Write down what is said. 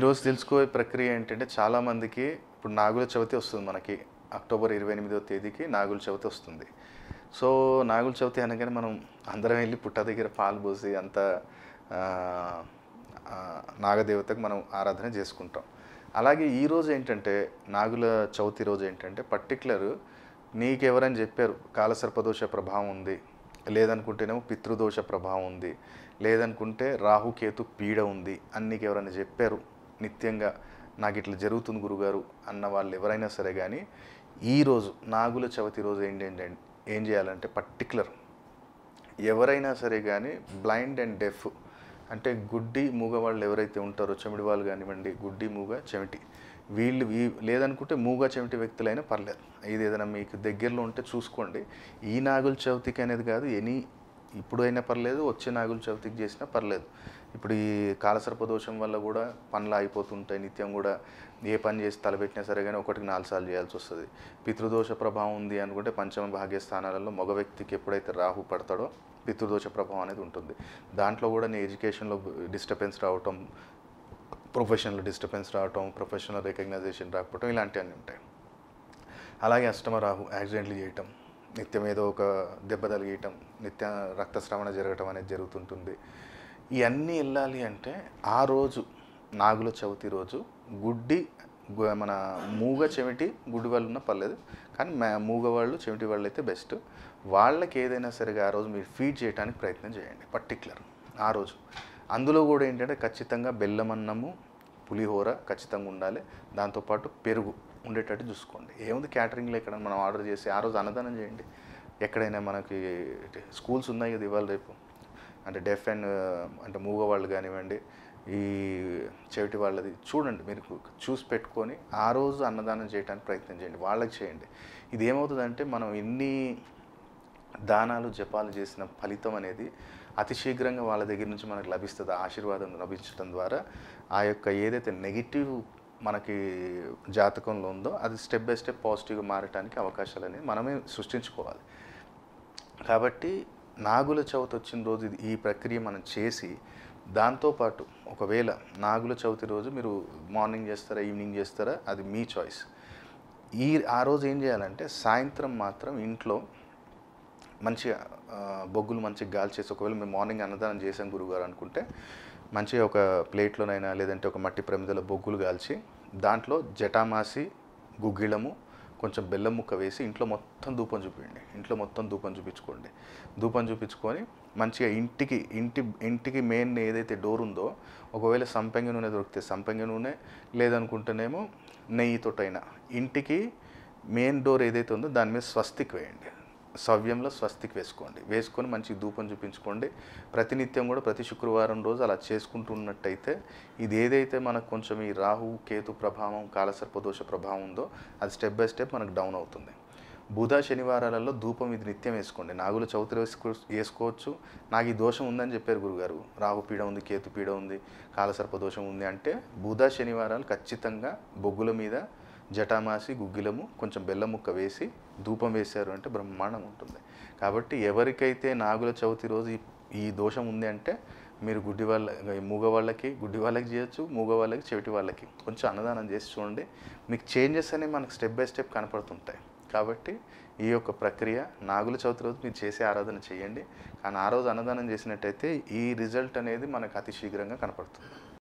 ఈరోజు తెలుసుకోవే ప్రక్రియ ఏంటంటే చాలామందికి ఇప్పుడు నాగుల చవితి వస్తుంది మనకి అక్టోబర్ ఇరవై ఎనిమిదో తేదీకి నాగుల చవితి వస్తుంది సో నాగుల చవితి అనగానే మనం అందరం వెళ్ళి పుట్ట దగ్గర పాలు పోసి అంత నాగదేవతకు మనం ఆరాధన చేసుకుంటాం అలాగే ఈరోజు ఏంటంటే నాగుల చవితి రోజు ఏంటంటే పర్టికులర్ నీకెవరని చెప్పారు కాలసర్పదోష ప్రభావం ఉంది లేదనుకుంటేనేమో పితృదోష ప్రభావం ఉంది లేదనుకుంటే రాహుకేతు పీడ ఉంది అన్నికెవరని ఎవరైనా చెప్పారు నిత్యంగా నాకు ఇట్లా జరుగుతుంది గురుగారు అన్న వాళ్ళు ఎవరైనా సరే కానీ ఈరోజు నాగుల చవితి రోజు ఏంటంటే ఏం చేయాలంటే పర్టికులర్ ఎవరైనా సరే కానీ బ్లైండ్ అండ్ డెఫ్ అంటే గుడ్డి మూగ వాళ్ళు ఎవరైతే ఉంటారో చెమిటి వాళ్ళు కానివ్వండి గుడ్డి మూగ చెమిటి వీళ్ళు వీ లేదనుకుంటే మూగ చెమిటి వ్యక్తులైనా పర్లేదు ఇది ఏదైనా మీకు దగ్గరలో ఉంటే చూసుకోండి ఈ నాగుల చవితికి అనేది కాదు ఎనీ ఇప్పుడు అయినా పర్లేదు వచ్చే నాగుల చవితికి చేసినా పర్లేదు ఇప్పుడు ఈ కాలసర్ప దోషం వల్ల కూడా పనులు అయిపోతుంటాయి నిత్యం కూడా ఏ పని చేసి తలపెట్టినా సరే కానీ ఒకటికి నాలుగు సార్లు చేయాల్సి వస్తుంది పితృదోష ప్రభావం ఉంది అనుకుంటే పంచమ భాగ్య స్థానాలలో మగ వ్యక్తికి ఎప్పుడైతే రాహు పడతాడో పితృదోష ప్రభావం అనేది ఉంటుంది దాంట్లో కూడా నీ ఎడ్యుకేషన్లో డిస్టర్బెన్స్ రావటం ప్రొఫెషనల్ డిస్టర్బెన్స్ రావటం ప్రొఫెషనల్ రికగ్నైజేషన్ రాకపోవటం ఇలాంటివన్నీ ఉంటాయి అలాగే అష్టమ రాహు యాక్సిడెంట్లు చేయటం నిత్యం ఏదో ఒక దెబ్బ తగియటం నిత్య రక్తస్రవణ జరగటం అనేది జరుగుతుంటుంది ఇవన్నీ వెళ్ళాలి అంటే ఆ రోజు నాగుల చవితి రోజు గుడ్డి మన మూగ చెమిటి గుడ్డి వాళ్ళు ఉన్న పర్లేదు కానీ మూగ వాళ్ళు చెమిటి వాళ్ళు అయితే బెస్ట్ వాళ్ళకి ఏదైనా సరిగా ఆ రోజు మీరు ఫీడ్ చేయడానికి ప్రయత్నం చేయండి పర్టికులర్ ఆ రోజు అందులో కూడా ఏంటంటే ఖచ్చితంగా బెల్లం అన్నము పులిహోర ఖచ్చితంగా ఉండాలి దాంతోపాటు పెరుగు ఉండేటట్టు చూసుకోండి ఏముంది క్యాటరింగ్లో ఎక్కడ మనం ఆర్డర్ చేసి ఆ రోజు అన్నదానం చేయండి ఎక్కడైనా మనకి స్కూల్స్ ఉన్నాయి కదా ఇవాళ రేపు అంటే డెఫ్ అండ్ అంటే మూగ వాళ్ళు కానివ్వండి ఈ చెవిటి వాళ్ళది చూడండి మీరు చూసి పెట్టుకొని ఆ రోజు అన్నదానం చేయడానికి ప్రయత్నం చేయండి వాళ్ళకి చేయండి ఇది ఏమవుతుందంటే మనం ఎన్ని దానాలు జపాలు చేసిన ఫలితం అనేది అతి శీఘ్రంగా వాళ్ళ దగ్గర నుంచి మనకు లభిస్తుంది ఆశీర్వాదం లభించడం ద్వారా ఆ యొక్క ఏదైతే నెగిటివ్ మనకి జాతకంలో ఉందో అది స్టెప్ బై స్టెప్ పాజిటివ్గా మారటానికి అవకాశాలు అనేవి మనమే సృష్టించుకోవాలి కాబట్టి నాగుల చవితి వచ్చిన రోజు ఈ ప్రక్రియ మనం చేసి దాంతోపాటు ఒకవేళ నాగుల చవితి రోజు మీరు మార్నింగ్ చేస్తారా ఈవినింగ్ చేస్తారా అది మీ చాయిస్ ఈ ఆ రోజు ఏం చేయాలంటే సాయంత్రం మాత్రం ఇంట్లో మంచిగా బొగ్గులు మంచిగా గాలి చేసి ఒకవేళ మేము మార్నింగ్ అన్నదానం చేసాం గురువుగారు అనుకుంటే మంచిగా ఒక ప్లేట్లోనైనా లేదంటే ఒక మట్టి ప్రమిదలో బొగ్గులు కాల్చి దాంట్లో జటామాసి గుగ్గిళము కొంచెం బెల్లం ముక్క వేసి ఇంట్లో మొత్తం ధూపం చూపించండి ఇంట్లో మొత్తం ధూపం చూపించుకోండి ధూపం చూపించుకొని మంచిగా ఇంటికి ఇంటి ఇంటికి మెయిన్ ఏదైతే డోర్ ఉందో ఒకవేళ సంపెంగ నూనె దొరికితే సంపెంగ నూనె లేదనుకుంటేనేమో నెయ్యితోటైనా ఇంటికి మెయిన్ డోర్ ఏదైతే ఉందో దాని మీద స్వస్తిక్ వేయండి సవ్యంలో స్వస్తికి వేసుకోండి వేసుకొని మంచి ధూపం చూపించుకోండి ప్రతినిత్యం కూడా ప్రతి శుక్రవారం రోజు అలా చేసుకుంటున్నట్టయితే ఇది ఏదైతే మనకు కొంచెం ఈ రాహు కేతు ప్రభావం కాలసర్పదోష ప్రభావం ఉందో అది స్టెప్ బై స్టెప్ మనకు డౌన్ అవుతుంది బుధ శనివారాలలో ధూపం ఇది నిత్యం వేసుకోండి నాగుల చవితి వేసుకో వేసుకోవచ్చు నాకు ఈ దోషం ఉందని చెప్పారు గురుగారు రాహు పీడ ఉంది కేతు పీడ ఉంది కాలసర్ప దోషం ఉంది అంటే బుధ శనివారాలు ఖచ్చితంగా బొగ్గుల మీద జటామాసి గుగ్గిలము కొంచెం బెల్లం ముక్క వేసి ధూపం వేశారు అంటే బ్రహ్మాండం ఉంటుంది కాబట్టి ఎవరికైతే నాగుల చవితి రోజు ఈ దోషం ఉంది అంటే మీరు గుడ్డి వాళ్ళ మూగ వాళ్ళకి గుడ్డి వాళ్ళకి చేయొచ్చు మూగ వాళ్ళకి చెవిటి వాళ్ళకి కొంచెం అన్నదానం చేసి చూడండి మీకు చేంజెస్ అనేవి మనకు స్టెప్ బై స్టెప్ కనపడుతుంటాయి కాబట్టి ఈ యొక్క ప్రక్రియ నాగుల చవితి రోజు మీరు చేసే ఆరాధన చేయండి కానీ ఆ రోజు అన్నదానం చేసినట్టయితే ఈ రిజల్ట్ అనేది మనకు అతి శీఘ్రంగా కనపడుతుంది